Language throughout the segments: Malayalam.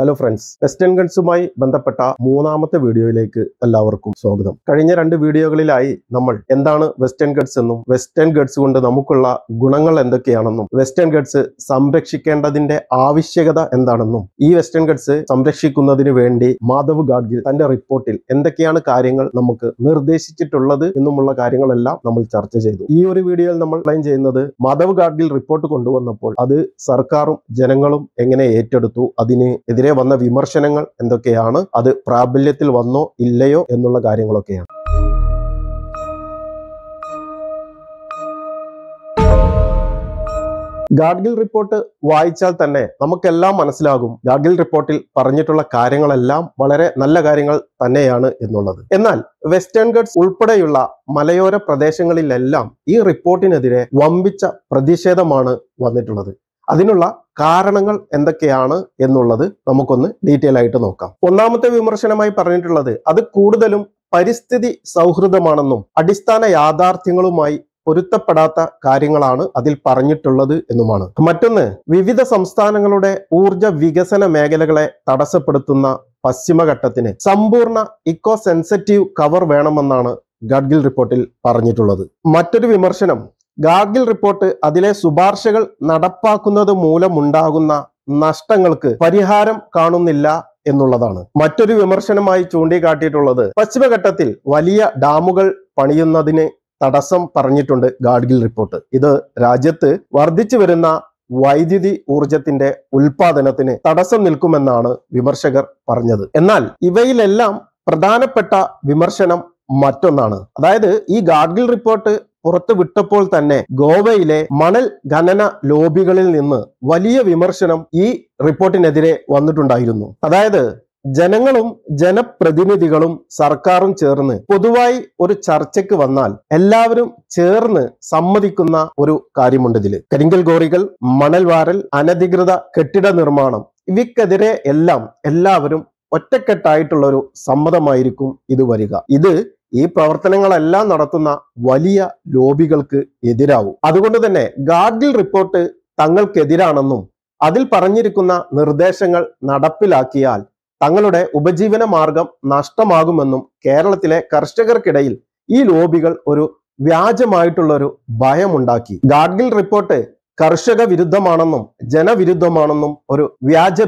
ഹലോ ഫ്രണ്ട്സ് വെസ്റ്റേൺ ഗൺസുമായി ബന്ധപ്പെട്ട മൂന്നാമത്തെ വീഡിയോയിലേക്ക് എല്ലാവർക്കും സ്വാഗതം കഴിഞ്ഞ രണ്ട് വീഡിയോകളിലായി നമ്മൾ എന്താണ് വെസ്റ്റേൺ ഗഡ്സ് എന്നും വെസ്റ്റേൺ ഗഡ്സ് കൊണ്ട് നമുക്കുള്ള ഗുണങ്ങൾ എന്തൊക്കെയാണെന്നും വെസ്റ്റേൺ ഗഡ്സ് സംരക്ഷിക്കേണ്ടതിന്റെ ആവശ്യകത എന്താണെന്നും ഈ വെസ്റ്റേൺ ഗഡ്സ് സംരക്ഷിക്കുന്നതിന് വേണ്ടി മാധവ് ഗാഡ്ഗിൽ തന്റെ റിപ്പോർട്ടിൽ എന്തൊക്കെയാണ് കാര്യങ്ങൾ നമുക്ക് നിർദ്ദേശിച്ചിട്ടുള്ളത് എന്നുമുള്ള കാര്യങ്ങളെല്ലാം നമ്മൾ ചർച്ച ചെയ്തു ഈ ഒരു വീഡിയോയിൽ നമ്മൾ ക്ലെയിം ചെയ്യുന്നത് മാധവ് ഗാഡ്ഗിൽ റിപ്പോർട്ട് കൊണ്ടുവന്നപ്പോൾ അത് സർക്കാരും ജനങ്ങളും എങ്ങനെ ഏറ്റെടുത്തു അതിന് എതിരെ എതിരെ വന്ന വിമർശനങ്ങൾ എന്തൊക്കെയാണ് അത് പ്രാബല്യത്തിൽ വന്നോ ഇല്ലയോ എന്നുള്ള കാര്യങ്ങളൊക്കെയാണ് ഗാഡ്ഗിൽ റിപ്പോർട്ട് വായിച്ചാൽ തന്നെ നമുക്കെല്ലാം മനസ്സിലാകും ഗാഡ്ഗിൽ റിപ്പോർട്ടിൽ പറഞ്ഞിട്ടുള്ള കാര്യങ്ങളെല്ലാം വളരെ നല്ല കാര്യങ്ങൾ തന്നെയാണ് എന്നുള്ളത് എന്നാൽ വെസ്റ്റേൺ ഗഡ്സ് ഉൾപ്പെടെയുള്ള മലയോര പ്രദേശങ്ങളിലെല്ലാം ഈ റിപ്പോർട്ടിനെതിരെ വമ്പിച്ച പ്രതിഷേധമാണ് വന്നിട്ടുള്ളത് അതിനുള്ള കാരണങ്ങൾ എന്തൊക്കെയാണ് എന്നുള്ളത് നമുക്കൊന്ന് ഡീറ്റെയിൽ ആയിട്ട് നോക്കാം ഒന്നാമത്തെ വിമർശനമായി പറഞ്ഞിട്ടുള്ളത് അത് കൂടുതലും പരിസ്ഥിതി സൗഹൃദമാണെന്നും അടിസ്ഥാന യാഥാർത്ഥ്യങ്ങളുമായി പൊരുത്തപ്പെടാത്ത കാര്യങ്ങളാണ് അതിൽ പറഞ്ഞിട്ടുള്ളത് എന്നുമാണ് മറ്റൊന്ന് വിവിധ സംസ്ഥാനങ്ങളുടെ ഊർജ വികസന മേഖലകളെ തടസ്സപ്പെടുത്തുന്ന പശ്ചിമഘട്ടത്തിന് സമ്പൂർണ്ണ ഇക്കോ സെൻസിറ്റീവ് കവർ വേണമെന്നാണ് ഗഡ്ഗിൽ റിപ്പോർട്ടിൽ പറഞ്ഞിട്ടുള്ളത് മറ്റൊരു വിമർശനം ഗാർഗിൽ റിപ്പോർട്ട് അതിലെ ശുപാർശകൾ നടപ്പാക്കുന്നത് മൂലമുണ്ടാകുന്ന നഷ്ടങ്ങൾക്ക് പരിഹാരം കാണുന്നില്ല എന്നുള്ളതാണ് മറ്റൊരു വിമർശനമായി ചൂണ്ടിക്കാട്ടിയിട്ടുള്ളത് പശ്ചിമഘട്ടത്തിൽ വലിയ ഡാമുകൾ പണിയുന്നതിന് തടസ്സം പറഞ്ഞിട്ടുണ്ട് ഗാഡ്ഗിൽ റിപ്പോർട്ട് ഇത് രാജ്യത്ത് വർദ്ധിച്ചു വരുന്ന വൈദ്യുതി ഊർജത്തിന്റെ ഉൽപാദനത്തിന് തടസ്സം നിൽക്കുമെന്നാണ് വിമർശകർ പറഞ്ഞത് എന്നാൽ ഇവയിലെല്ലാം പ്രധാനപ്പെട്ട വിമർശനം മറ്റൊന്നാണ് അതായത് ഈ ഗാഡ്ഗിൽ റിപ്പോർട്ട് പുറത്തു വിട്ടപ്പോൾ തന്നെ ഗോവയിലെ മണൽ ഖനന ലോബികളിൽ നിന്ന് വലിയ വിമർശനം ഈ റിപ്പോർട്ടിനെതിരെ വന്നിട്ടുണ്ടായിരുന്നു അതായത് ജനങ്ങളും ജനപ്രതിനിധികളും സർക്കാരും ചേർന്ന് പൊതുവായി ഒരു ചർച്ചയ്ക്ക് വന്നാൽ എല്ലാവരും ചേർന്ന് സമ്മതിക്കുന്ന ഒരു കാര്യമുണ്ട് ഇതിൽ കരിങ്കൽ ഗോറികൾ മണൽ വാരൽ അനധികൃത കെട്ടിട നിർമ്മാണം ഇവക്കെതിരെ എല്ലാം എല്ലാവരും ഒറ്റക്കെട്ടായിട്ടുള്ള ഒരു സമ്മതമായിരിക്കും ഇത് വരിക ഇത് ഈ പ്രവർത്തനങ്ങളെല്ലാം നടത്തുന്ന വലിയ ലോബികൾക്ക് എതിരാവും അതുകൊണ്ട് തന്നെ ഗാഡ്ഗിൽ റിപ്പോർട്ട് തങ്ങൾക്കെതിരാണെന്നും അതിൽ പറഞ്ഞിരിക്കുന്ന നിർദ്ദേശങ്ങൾ നടപ്പിലാക്കിയാൽ തങ്ങളുടെ ഉപജീവന മാർഗം നഷ്ടമാകുമെന്നും കേരളത്തിലെ കർഷകർക്കിടയിൽ ഈ ലോബികൾ ഒരു വ്യാജമായിട്ടുള്ള ഒരു ഭയമുണ്ടാക്കി ഗാഡ്ഗിൽ റിപ്പോർട്ട് കർഷക വിരുദ്ധമാണെന്നും ജനവിരുദ്ധമാണെന്നും ഒരു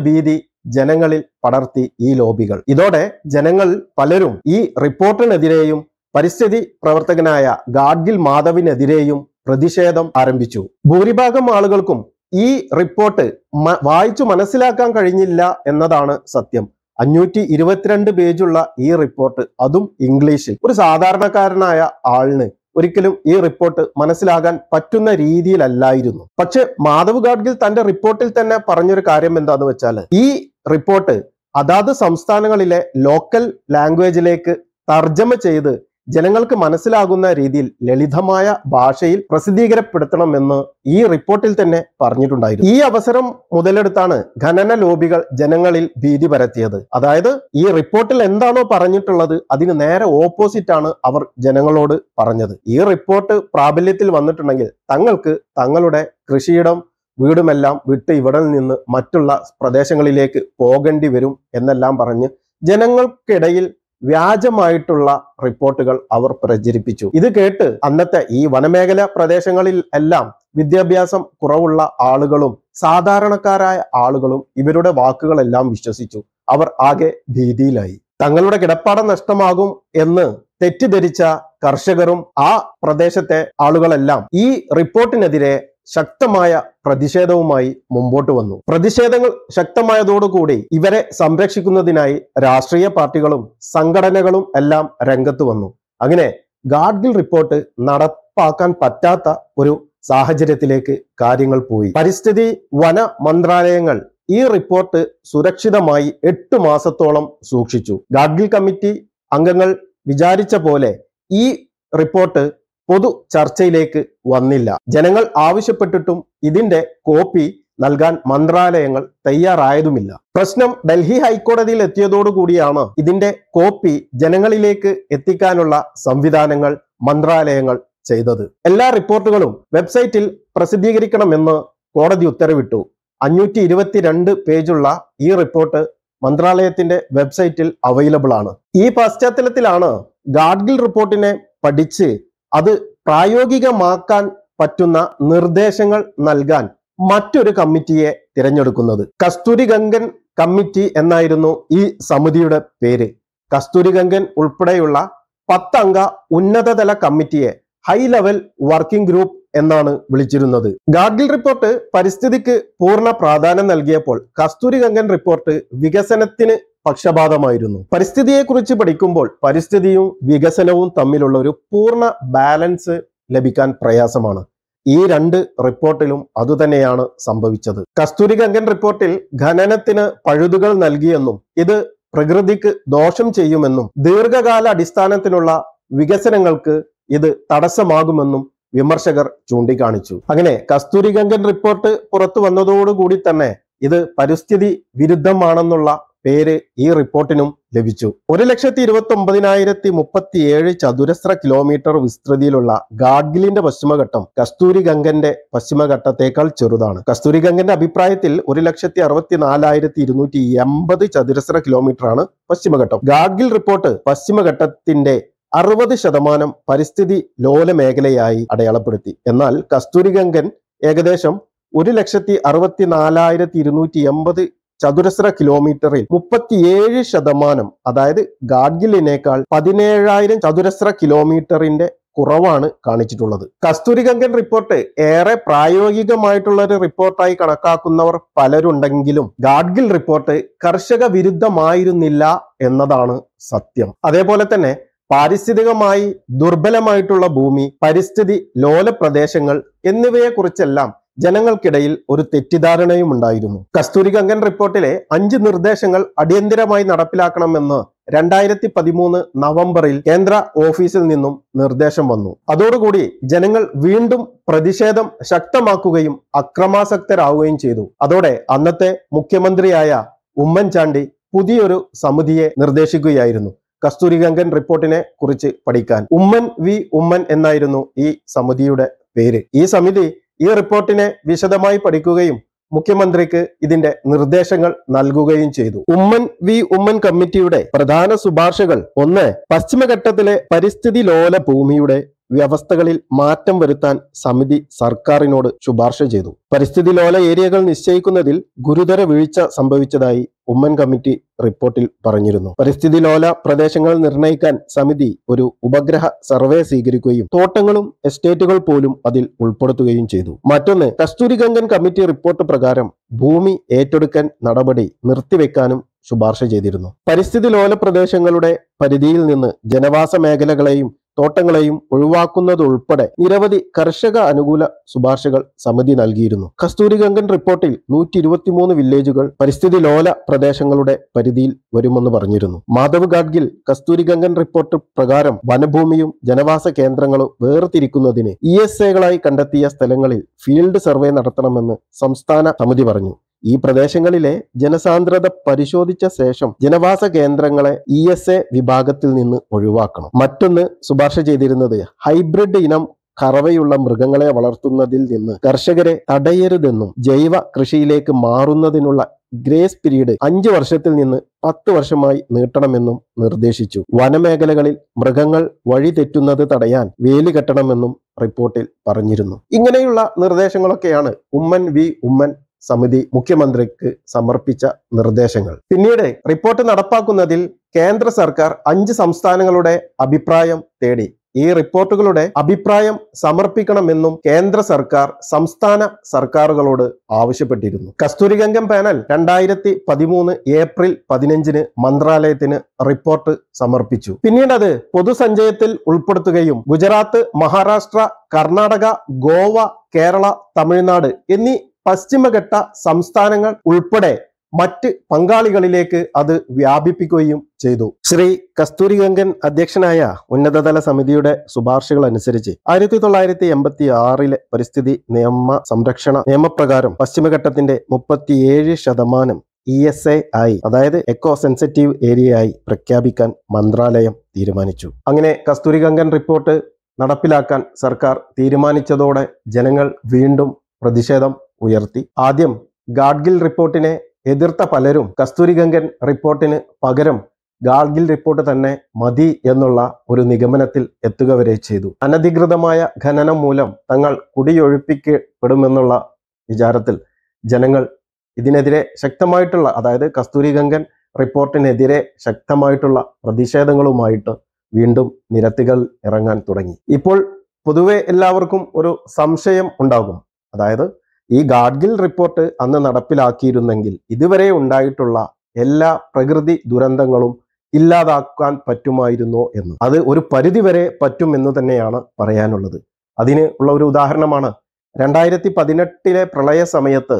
ഭീതി ജനങ്ങളിൽ പടർത്തി ഈ ലോബികൾ ഇതോടെ ജനങ്ങൾ പലരും ഈ റിപ്പോർട്ടിനെതിരെയും പരിസ്ഥിതി പ്രവർത്തകനായ ഗാഡ്ഗിൽ മാധവിനെതിരെയും പ്രതിഷേധം ആരംഭിച്ചു ഭൂരിഭാഗം ആളുകൾക്കും ഈ റിപ്പോർട്ട് വായിച്ചു മനസ്സിലാക്കാൻ കഴിഞ്ഞില്ല എന്നതാണ് സത്യം അഞ്ഞൂറ്റി ഇരുപത്തിരണ്ട് പേജുള്ള ഈ റിപ്പോർട്ട് അതും ഇംഗ്ലീഷിൽ ഒരു സാധാരണക്കാരനായ ആളിന് ഒരിക്കലും ഈ റിപ്പോർട്ട് മനസ്സിലാകാൻ പറ്റുന്ന രീതിയിലല്ലായിരുന്നു പക്ഷെ മാധവ് ഗാഡ്ഗിൽ തന്റെ റിപ്പോർട്ടിൽ തന്നെ പറഞ്ഞൊരു കാര്യം എന്താന്ന് വെച്ചാൽ ഈ റിപ്പോർട്ട് അതാത് സംസ്ഥാനങ്ങളിലെ ലോക്കൽ ലാംഗ്വേജിലേക്ക് തർജ്ജമ ചെയ്ത് ജനങ്ങൾക്ക് മനസ്സിലാകുന്ന രീതിയിൽ ലളിതമായ ഭാഷയിൽ പ്രസിദ്ധീകരപ്പെടുത്തണമെന്ന് ഈ റിപ്പോർട്ടിൽ തന്നെ പറഞ്ഞിട്ടുണ്ടായിരുന്നു ഈ അവസരം മുതലെടുത്താണ് ഖനന ലോബികൾ ജനങ്ങളിൽ ഭീതി പരത്തിയത് അതായത് ഈ റിപ്പോർട്ടിൽ എന്താണോ പറഞ്ഞിട്ടുള്ളത് അതിന് നേരെ ഓപ്പോസിറ്റ് ആണ് അവർ ജനങ്ങളോട് പറഞ്ഞത് ഈ റിപ്പോർട്ട് പ്രാബല്യത്തിൽ വന്നിട്ടുണ്ടെങ്കിൽ തങ്ങൾക്ക് തങ്ങളുടെ കൃഷിയിടം വീടുമെല്ലാം വിട്ട് ഇവിടെ നിന്ന് മറ്റുള്ള പ്രദേശങ്ങളിലേക്ക് പോകേണ്ടി വരും എന്നെല്ലാം പറഞ്ഞ് ജനങ്ങൾക്കിടയിൽ വ്യാജമായിട്ടുള്ള റിപ്പോർട്ടുകൾ അവർ പ്രചരിപ്പിച്ചു ഇത് കേട്ട് അന്നത്തെ ഈ വനമേഖല പ്രദേശങ്ങളിൽ എല്ലാം വിദ്യാഭ്യാസം കുറവുള്ള ആളുകളും സാധാരണക്കാരായ ആളുകളും ഇവരുടെ വാക്കുകളെല്ലാം വിശ്വസിച്ചു അവർ ആകെ ഭീതിയിലായി തങ്ങളുടെ കിടപ്പാടം നഷ്ടമാകും എന്ന് തെറ്റിദ്ധരിച്ച കർഷകരും ആ പ്രദേശത്തെ ആളുകളെല്ലാം ഈ റിപ്പോർട്ടിനെതിരെ ശക്തമായ പ്രതിഷേധവുമായി മുമ്പോട്ട് വന്നു പ്രതിഷേധങ്ങൾ ശക്തമായതോടുകൂടി ഇവരെ സംരക്ഷിക്കുന്നതിനായി രാഷ്ട്രീയ പാർട്ടികളും സംഘടനകളും എല്ലാം രംഗത്ത് വന്നു അങ്ങനെ ഗാഡ്ഗിൽ റിപ്പോർട്ട് നടപ്പാക്കാൻ പറ്റാത്ത ഒരു സാഹചര്യത്തിലേക്ക് കാര്യങ്ങൾ പോയി പരിസ്ഥിതി വന മന്ത്രാലയങ്ങൾ ഈ റിപ്പോർട്ട് സുരക്ഷിതമായി എട്ടു മാസത്തോളം സൂക്ഷിച്ചു ഗാഡ്ഗിൽ കമ്മിറ്റി അംഗങ്ങൾ വിചാരിച്ച പോലെ ഈ റിപ്പോർട്ട് പൊതു ചർച്ചയിലേക്ക് വന്നില്ല ജനങ്ങൾ ആവശ്യപ്പെട്ടിട്ടും ഇതിന്റെ കോപ്പി നൽകാൻ മന്ത്രാലയങ്ങൾ തയ്യാറായതുമില്ല പ്രശ്നം ഡൽഹി ഹൈക്കോടതിയിൽ എത്തിയതോടുകൂടിയാണ് ഇതിന്റെ കോപ്പി ജനങ്ങളിലേക്ക് എത്തിക്കാനുള്ള സംവിധാനങ്ങൾ മന്ത്രാലയങ്ങൾ ചെയ്തത് എല്ലാ റിപ്പോർട്ടുകളും വെബ്സൈറ്റിൽ പ്രസിദ്ധീകരിക്കണമെന്ന് കോടതി ഉത്തരവിട്ടു അഞ്ഞൂറ്റി ഇരുപത്തിരണ്ട് പേജുള്ള ഈ റിപ്പോർട്ട് മന്ത്രാലയത്തിന്റെ വെബ്സൈറ്റിൽ അവൈലബിൾ ആണ് ഈ പശ്ചാത്തലത്തിലാണ് ഗാഡ്ഗിൽ റിപ്പോർട്ടിനെ പഠിച്ച് അത് പ്രായോഗികമാക്കാൻ പറ്റുന്ന നിർദ്ദേശങ്ങൾ നൽകാൻ മറ്റൊരു കമ്മിറ്റിയെ തിരഞ്ഞെടുക്കുന്നത് കസ്തൂരിഗംഗൻ കമ്മിറ്റി എന്നായിരുന്നു ഈ സമിതിയുടെ പേര് കസ്തൂരിഗംഗൻ ഉൾപ്പെടെയുള്ള പത്തംഗ ഉന്നതതല കമ്മിറ്റിയെ ഹൈ ലെവൽ വർക്കിംഗ് ഗ്രൂപ്പ് എന്നാണ് വിളിച്ചിരുന്നത് ഗാഡ്ഗിൽ റിപ്പോർട്ട് പരിസ്ഥിതിക്ക് പൂർണ്ണ പ്രാധാന്യം നൽകിയപ്പോൾ കസ്തൂരിഗംഗൻ റിപ്പോർട്ട് വികസനത്തിന് പക്ഷപാതമായിരുന്നു പരിസ്ഥിതിയെക്കുറിച്ച് പഠിക്കുമ്പോൾ പരിസ്ഥിതിയും വികസനവും തമ്മിലുള്ള ഒരു പൂർണ്ണ ബാലൻസ് ലഭിക്കാൻ പ്രയാസമാണ് ഈ രണ്ട് റിപ്പോർട്ടിലും അതുതന്നെയാണ് സംഭവിച്ചത് കസ്തൂരിഗംഗൻ റിപ്പോർട്ടിൽ ഖനനത്തിന് പഴുതുകൾ നൽകിയെന്നും ഇത് പ്രകൃതിക്ക് ദോഷം ചെയ്യുമെന്നും ദീർഘകാല അടിസ്ഥാനത്തിലുള്ള വികസനങ്ങൾക്ക് ഇത് തടസ്സമാകുമെന്നും വിമർശകർ ചൂണ്ടിക്കാണിച്ചു അങ്ങനെ കസ്തൂരിഗംഗൻ റിപ്പോർട്ട് പുറത്തു വന്നതോടുകൂടി തന്നെ ഇത് പരിസ്ഥിതി വിരുദ്ധമാണെന്നുള്ള പേര് ഈ റിപ്പോർട്ടിനും ലഭിച്ചു ഒരു ലക്ഷത്തി ഇരുപത്തി ഒമ്പതിനായിരത്തി ഏഴ് ചതുരശ്ര കിലോമീറ്റർ വിസ്തൃതിയിലുള്ള ഗാഡ്ഗിലിന്റെ പശ്ചിമഘട്ടം കസ്തൂരി ഗംഗന്റെ പശ്ചിമഘട്ടത്തേക്കാൾ ചെറുതാണ് കസ്തൂരി ഗംഗന്റെ അഭിപ്രായത്തിൽ ഒരു ലക്ഷത്തി നാലായിരത്തി ഇരുന്നൂറ്റി എൺപത് ചതുരശ്ര കിലോമീറ്ററാണ് പശ്ചിമഘട്ടം ഗാഡ്ഗിൽ റിപ്പോർട്ട് പശ്ചിമഘട്ടത്തിന്റെ അറുപത് ശതമാനം പരിസ്ഥിതി ലോല മേഖലയായി അടയാളപ്പെടുത്തി എന്നാൽ കസ്തൂരിഗംഗൻ ഏകദേശം ഒരു ലക്ഷത്തി അറുപത്തി നാലായിരത്തി ഇരുന്നൂറ്റി എൺപത് ചതുരശ്ര കിലോമീറ്ററിൽ മുപ്പത്തിയേഴ് ശതമാനം അതായത് ഗാഡ്ഗിലിനേക്കാൾ പതിനേഴായിരം ചതുരശ്ര കിലോമീറ്ററിന്റെ കുറവാണ് കാണിച്ചിട്ടുള്ളത് കസ്തൂരിഗംഗൻ റിപ്പോർട്ട് ഏറെ പ്രായോഗികമായിട്ടുള്ള ഒരു റിപ്പോർട്ടായി കണക്കാക്കുന്നവർ പലരുണ്ടെങ്കിലും ഗാഡ്ഗിൽ റിപ്പോർട്ട് കർഷക വിരുദ്ധമായിരുന്നില്ല എന്നതാണ് സത്യം അതേപോലെ തന്നെ പാരിസ്ഥിതികമായി ദുർബലമായിട്ടുള്ള ഭൂമി പരിസ്ഥിതി ലോല പ്രദേശങ്ങൾ എന്നിവയെക്കുറിച്ചെല്ലാം ജനങ്ങൾക്കിടയിൽ ഒരു തെറ്റിദ്ധാരണയും ഉണ്ടായിരുന്നു കസ്തൂരി ഗംഗൻ റിപ്പോർട്ടിലെ അഞ്ച് നിർദ്ദേശങ്ങൾ അടിയന്തിരമായി നടപ്പിലാക്കണമെന്ന് രണ്ടായിരത്തി പതിമൂന്ന് നവംബറിൽ കേന്ദ്ര ഓഫീസിൽ നിന്നും നിർദ്ദേശം വന്നു അതോടുകൂടി ജനങ്ങൾ വീണ്ടും പ്രതിഷേധം ശക്തമാക്കുകയും അക്രമാസക്തരാവുകയും ചെയ്തു അതോടെ അന്നത്തെ മുഖ്യമന്ത്രിയായ ഉമ്മൻചാണ്ടി പുതിയൊരു സമിതിയെ നിർദ്ദേശിക്കുകയായിരുന്നു കസ്തൂരിഗംഗൻ റിപ്പോർട്ടിനെ കുറിച്ച് പഠിക്കാൻ ഉമ്മൻ വി ഉമ്മൻ എന്നായിരുന്നു ഈ സമിതിയുടെ പേര് ഈ സമിതി ഈ റിപ്പോർട്ടിനെ വിശദമായി പഠിക്കുകയും മുഖ്യമന്ത്രിക്ക് ഇതിന്റെ നിർദ്ദേശങ്ങൾ നൽകുകയും ചെയ്തു ഉമ്മൻ വി ഉമ്മൻ കമ്മിറ്റിയുടെ പ്രധാന ശുപാർശകൾ ഒന്ന് പശ്ചിമഘട്ടത്തിലെ പരിസ്ഥിതി ലോല ഭൂമിയുടെ വ്യവസ്ഥകളിൽ മാറ്റം വരുത്താൻ സമിതി സർക്കാരിനോട് ശുപാർശ ചെയ്തു പരിസ്ഥിതി ലോല ഏരിയകൾ നിശ്ചയിക്കുന്നതിൽ ഗുരുതര വീഴ്ച സംഭവിച്ചതായി ഉമ്മൻ കമ്മിറ്റി റിപ്പോർട്ടിൽ പറഞ്ഞിരുന്നു പരിസ്ഥിതി ലോല പ്രദേശങ്ങൾ നിർണ്ണയിക്കാൻ സമിതി ഒരു ഉപഗ്രഹ സർവേ സ്വീകരിക്കുകയും തോട്ടങ്ങളും എസ്റ്റേറ്റുകൾ പോലും അതിൽ ഉൾപ്പെടുത്തുകയും ചെയ്തു മറ്റൊന്ന് കസ്തൂരിഗംഗൻ കമ്മിറ്റി റിപ്പോർട്ട് പ്രകാരം ഭൂമി ഏറ്റെടുക്കാൻ നടപടി നിർത്തിവെക്കാനും ശുപാർശ ചെയ്തിരുന്നു പരിസ്ഥിതി ലോല പ്രദേശങ്ങളുടെ പരിധിയിൽ നിന്ന് ജനവാസ മേഖലകളെയും തോട്ടങ്ങളെയും ഒഴിവാക്കുന്നതുൾപ്പെടെ നിരവധി കർഷക അനുകൂല ശുപാർശകൾ സമിതി നൽകിയിരുന്നു കസ്തൂരിഗംഗൻ റിപ്പോർട്ടിൽ നൂറ്റി വില്ലേജുകൾ പരിസ്ഥിതി ലോല പ്രദേശങ്ങളുടെ പരിധിയിൽ വരുമെന്ന് പറഞ്ഞിരുന്നു മാധവ് ഗാഡ്ഗിൽ കസ്തൂരിഗംഗൻ റിപ്പോർട്ട് പ്രകാരം വനഭൂമിയും ജനവാസ കേന്ദ്രങ്ങളും വേർതിരിക്കുന്നതിന് ഇ എസ് എകളായി കണ്ടെത്തിയ സ്ഥലങ്ങളിൽ ഫീൽഡ് സർവേ നടത്തണമെന്ന് സംസ്ഥാന സമിതി പറഞ്ഞു ഈ പ്രദേശങ്ങളിലെ ജനസാന്ദ്രത പരിശോധിച്ച ശേഷം ജനവാസ കേന്ദ്രങ്ങളെ ഇ എസ് എ വിഭാഗത്തിൽ നിന്ന് ഒഴിവാക്കണം മറ്റൊന്ന് ശുപാർശ ചെയ്തിരുന്നത് ഹൈബ്രിഡ് ഇനം കറവയുള്ള മൃഗങ്ങളെ വളർത്തുന്നതിൽ നിന്ന് കർഷകരെ തടയരുതെന്നും ജൈവ കൃഷിയിലേക്ക് മാറുന്നതിനുള്ള ഗ്രേസ് പീരീഡ് അഞ്ച് വർഷത്തിൽ നിന്ന് പത്ത് വർഷമായി നീട്ടണമെന്നും നിർദ്ദേശിച്ചു വനമേഖലകളിൽ മൃഗങ്ങൾ വഴിതെറ്റുന്നത് തടയാൻ വേലി കെട്ടണമെന്നും റിപ്പോർട്ടിൽ പറഞ്ഞിരുന്നു ഇങ്ങനെയുള്ള നിർദ്ദേശങ്ങളൊക്കെയാണ് ഉമ്മൻ വി ഉമ്മൻ സമിതി മുഖ്യമന്ത്രിക്ക് സമർപ്പിച്ച നിർദ്ദേശങ്ങൾ പിന്നീട് റിപ്പോർട്ട് നടപ്പാക്കുന്നതിൽ കേന്ദ്ര സർക്കാർ അഞ്ച് സംസ്ഥാനങ്ങളുടെ അഭിപ്രായം തേടി ഈ റിപ്പോർട്ടുകളുടെ അഭിപ്രായം സമർപ്പിക്കണമെന്നും കേന്ദ്ര സർക്കാർ സംസ്ഥാന സർക്കാരുകളോട് ആവശ്യപ്പെട്ടിരുന്നു കസ്തൂരിഗംഗം പാനൽ രണ്ടായിരത്തി പതിമൂന്ന് ഏപ്രിൽ പതിനഞ്ചിന് മന്ത്രാലയത്തിന് റിപ്പോർട്ട് സമർപ്പിച്ചു പിന്നീട് അത് പൊതുസഞ്ചയത്തിൽ ഉൾപ്പെടുത്തുകയും ഗുജറാത്ത് മഹാരാഷ്ട്ര കർണാടക ഗോവ കേരള തമിഴ്നാട് എന്നീ പശ്ചിമഘട്ട സംസ്ഥാനങ്ങൾ ഉൾപ്പെടെ മറ്റ് പങ്കാളികളിലേക്ക് അത് വ്യാപിപ്പിക്കുകയും ചെയ്തു ശ്രീ ഗംഗൻ അധ്യക്ഷനായ ഉന്നതതല സമിതിയുടെ ശുപാർശകൾ അനുസരിച്ച് ആയിരത്തി തൊള്ളായിരത്തി എൺപത്തി ആറിലെ പരിസ്ഥിതി നിയമ സംരക്ഷണ നിയമപ്രകാരം പശ്ചിമഘട്ടത്തിന്റെ മുപ്പത്തിയേഴ് ശതമാനം ഇ എസ് എ ആയി അതായത് എക്കോ സെൻസിറ്റീവ് ഏരിയയായി പ്രഖ്യാപിക്കാൻ മന്ത്രാലയം തീരുമാനിച്ചു അങ്ങനെ ഗംഗൻ റിപ്പോർട്ട് നടപ്പിലാക്കാൻ സർക്കാർ തീരുമാനിച്ചതോടെ ജനങ്ങൾ വീണ്ടും പ്രതിഷേധം ഉയർത്തി ആദ്യം ഗാഡ്ഗിൽ റിപ്പോർട്ടിനെ എതിർത്ത പലരും കസ്തൂരിഗംഗൻ റിപ്പോർട്ടിന് പകരം ഗാഡ്ഗിൽ റിപ്പോർട്ട് തന്നെ മതി എന്നുള്ള ഒരു നിഗമനത്തിൽ എത്തുക വരെ ചെയ്തു അനധികൃതമായ ഖനനം മൂലം തങ്ങൾ കുടിയൊഴിപ്പിക്കപ്പെടുമെന്നുള്ള വിചാരത്തിൽ ജനങ്ങൾ ഇതിനെതിരെ ശക്തമായിട്ടുള്ള അതായത് കസ്തൂരിഗംഗൻ റിപ്പോർട്ടിനെതിരെ ശക്തമായിട്ടുള്ള പ്രതിഷേധങ്ങളുമായിട്ട് വീണ്ടും നിരത്തുകൾ ഇറങ്ങാൻ തുടങ്ങി ഇപ്പോൾ പൊതുവെ എല്ലാവർക്കും ഒരു സംശയം ഉണ്ടാകും അതായത് ഈ ഗാഡ്ഗിൽ റിപ്പോർട്ട് അന്ന് നടപ്പിലാക്കിയിരുന്നെങ്കിൽ ഇതുവരെ ഉണ്ടായിട്ടുള്ള എല്ലാ പ്രകൃതി ദുരന്തങ്ങളും ഇല്ലാതാക്കാൻ പറ്റുമായിരുന്നോ എന്ന് അത് ഒരു പരിധിവരെ പറ്റും എന്ന് തന്നെയാണ് പറയാനുള്ളത് അതിന് ഉള്ള ഒരു ഉദാഹരണമാണ് രണ്ടായിരത്തി പതിനെട്ടിലെ പ്രളയ സമയത്ത്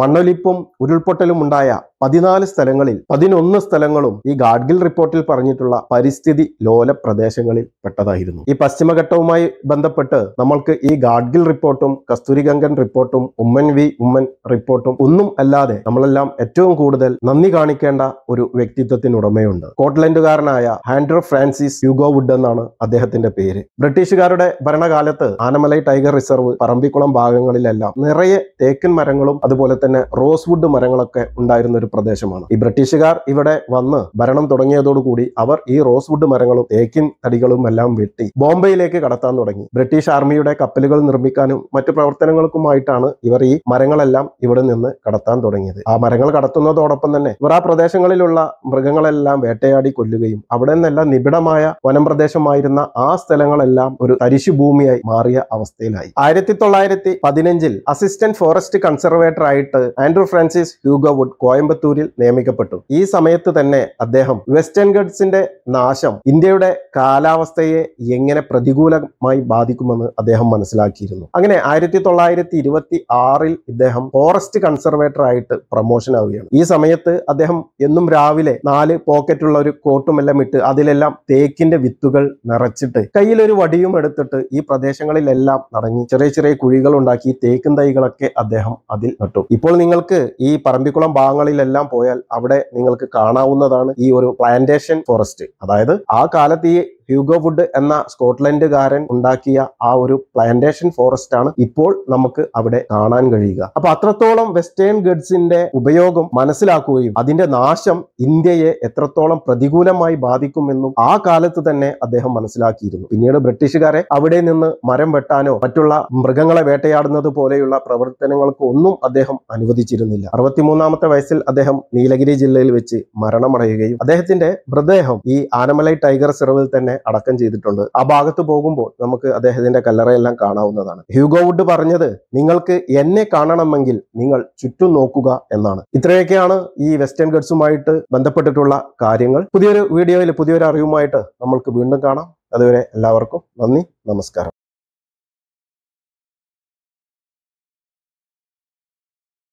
മണ്ണൊലിപ്പും ഉരുൾപൊട്ടലും ഉണ്ടായ പതിനാല് സ്ഥലങ്ങളിൽ പതിനൊന്ന് സ്ഥലങ്ങളും ഈ ഗാഡ്ഗിൽ റിപ്പോർട്ടിൽ പറഞ്ഞിട്ടുള്ള പരിസ്ഥിതി ലോല പ്രദേശങ്ങളിൽ പെട്ടതായിരുന്നു ഈ പശ്ചിമഘട്ടവുമായി ബന്ധപ്പെട്ട് നമ്മൾക്ക് ഈ ഗാഡ്ഗിൽ റിപ്പോർട്ടും കസ്തൂരിഗംഗൻ റിപ്പോർട്ടും ഉമ്മൻ വി ഉമ്മൻ റിപ്പോർട്ടും ഒന്നും അല്ലാതെ നമ്മളെല്ലാം ഏറ്റവും കൂടുതൽ നന്ദി കാണിക്കേണ്ട ഒരു വ്യക്തിത്വത്തിനുടമയുണ്ട് സ്കോട്ട്ലൻഡുകാരനായ ഹാൻഡ്രോ ഫ്രാൻസിസ് ഹ്യൂഗോ വുഡ് എന്നാണ് അദ്ദേഹത്തിന്റെ പേര് ബ്രിട്ടീഷുകാരുടെ ഭരണകാലത്ത് ആനമലൈ ടൈഗർ റിസർവ് പറമ്പിക്കുളം ഭാഗങ്ങളിലെല്ലാം നിറയെ തേക്കൻ മരങ്ങളും അതുപോലെ തന്നെ റോസ്വുഡ് മരങ്ങളൊക്കെ ഉണ്ടായിരുന്ന ഒരു പ്രദേശമാണ് ഈ ബ്രിട്ടീഷുകാർ ഇവിടെ വന്ന് ഭരണം തുടങ്ങിയതോടുകൂടി അവർ ഈ റോസ്വുഡ് മരങ്ങളും തേക്കിൻ തടികളും എല്ലാം വെട്ടി ബോംബെയിലേക്ക് കടത്താൻ തുടങ്ങി ബ്രിട്ടീഷ് ആർമിയുടെ കപ്പലുകൾ നിർമ്മിക്കാനും മറ്റു പ്രവർത്തനങ്ങൾക്കുമായിട്ടാണ് ഇവർ ഈ മരങ്ങളെല്ലാം ഇവിടെ നിന്ന് കടത്താൻ തുടങ്ങിയത് ആ മരങ്ങൾ കടത്തുന്നതോടൊപ്പം തന്നെ ഇവർ ആ പ്രദേശങ്ങളിലുള്ള മൃഗങ്ങളെല്ലാം വേട്ടയാടി കൊല്ലുകയും അവിടെ നിന്നെല്ലാം നിബിഡമായ വനംപ്രദേശമായിരുന്ന ആ സ്ഥലങ്ങളെല്ലാം ഒരു തരിശു ഭൂമിയായി മാറിയ അവസ്ഥയിലായി ആയിരത്തി തൊള്ളായിരത്തി പതിനഞ്ചിൽ അസിസ്റ്റന്റ് ഫോറസ്റ്റ് കൺസർവേറ്റർ ആയിട്ട് ആയിട്ട് ആൻഡ്രൂ ഫ്രാൻസിസ് ഹ്യൂഗോ വുഡ് കോയമ്പത്തൂരിൽ നിയമിക്കപ്പെട്ടു ഈ സമയത്ത് തന്നെ അദ്ദേഹം വെസ്റ്റേൺ ഗഡ്സിന്റെ നാശം ഇന്ത്യയുടെ കാലാവസ്ഥയെ എങ്ങനെ പ്രതികൂലമായി ബാധിക്കുമെന്ന് അദ്ദേഹം മനസ്സിലാക്കിയിരുന്നു അങ്ങനെ ആയിരത്തി തൊള്ളായിരത്തി ഇരുപത്തി ആറിൽ ഇദ്ദേഹം ഫോറസ്റ്റ് കൺസർവേറ്റർ ആയിട്ട് പ്രൊമോഷൻ ആവുകയാണ് ഈ സമയത്ത് അദ്ദേഹം എന്നും രാവിലെ നാല് പോക്കറ്റുള്ള ഒരു കോട്ടുമെല്ലാം ഇട്ട് അതിലെല്ലാം തേക്കിന്റെ വിത്തുകൾ നിറച്ചിട്ട് കയ്യിലൊരു വടിയും എടുത്തിട്ട് ഈ പ്രദേശങ്ങളിലെല്ലാം നടങ്ങി ചെറിയ ചെറിയ കുഴികൾ ഉണ്ടാക്കി തേക്കും തൈകളൊക്കെ അദ്ദേഹം അതിൽ നട്ടു ഇപ്പോൾ നിങ്ങൾക്ക് ഈ പറമ്പിക്കുളം ഭാഗങ്ങളിലെല്ലാം പോയാൽ അവിടെ നിങ്ങൾക്ക് കാണാവുന്നതാണ് ഈ ഒരു പ്ലാന്റേഷൻ ഫോറസ്റ്റ് അതായത് ആ കാലത്ത് ഈ ഹ്യൂഗോ വുഡ് എന്ന സ്കോട്ട്ലൻഡുകാരൻ ഉണ്ടാക്കിയ ആ ഒരു പ്ലാന്റേഷൻ ഫോറസ്റ്റ് ആണ് ഇപ്പോൾ നമുക്ക് അവിടെ കാണാൻ കഴിയുക അപ്പൊ അത്രത്തോളം വെസ്റ്റേൺ ഗഡ്സിന്റെ ഉപയോഗം മനസ്സിലാക്കുകയും അതിന്റെ നാശം ഇന്ത്യയെ എത്രത്തോളം പ്രതികൂലമായി ബാധിക്കുമെന്നും ആ കാലത്ത് തന്നെ അദ്ദേഹം മനസ്സിലാക്കിയിരുന്നു പിന്നീട് ബ്രിട്ടീഷുകാരെ അവിടെ നിന്ന് മരം വെട്ടാനോ മറ്റുള്ള മൃഗങ്ങളെ വേട്ടയാടുന്നത് പോലെയുള്ള പ്രവർത്തനങ്ങൾക്ക് ഒന്നും അദ്ദേഹം അനുവദിച്ചിരുന്നില്ല അറുപത്തിമൂന്നാമത്തെ വയസ്സിൽ അദ്ദേഹം നീലഗിരി ജില്ലയിൽ വെച്ച് മരണമടയുകയും അദ്ദേഹത്തിന്റെ മൃതദേഹം ഈ ആനമലൈ ടൈഗർ സിറവിൽ തന്നെ തന്നെ അടക്കം ചെയ്തിട്ടുണ്ട് ആ ഭാഗത്ത് പോകുമ്പോൾ നമുക്ക് അദ്ദേഹത്തിന്റെ കല്ലറയെല്ലാം കാണാവുന്നതാണ് ഹ്യൂഗോ വുഡ് പറഞ്ഞത് നിങ്ങൾക്ക് എന്നെ കാണണമെങ്കിൽ നിങ്ങൾ ചുറ്റും നോക്കുക എന്നാണ് ഇത്രയൊക്കെയാണ് ഈ വെസ്റ്റേൺ ഗഡ്സുമായിട്ട് ബന്ധപ്പെട്ടിട്ടുള്ള കാര്യങ്ങൾ പുതിയൊരു വീഡിയോയിൽ പുതിയൊരു അറിവുമായിട്ട് നമ്മൾക്ക് വീണ്ടും കാണാം അതുവരെ എല്ലാവർക്കും നന്ദി നമസ്കാരം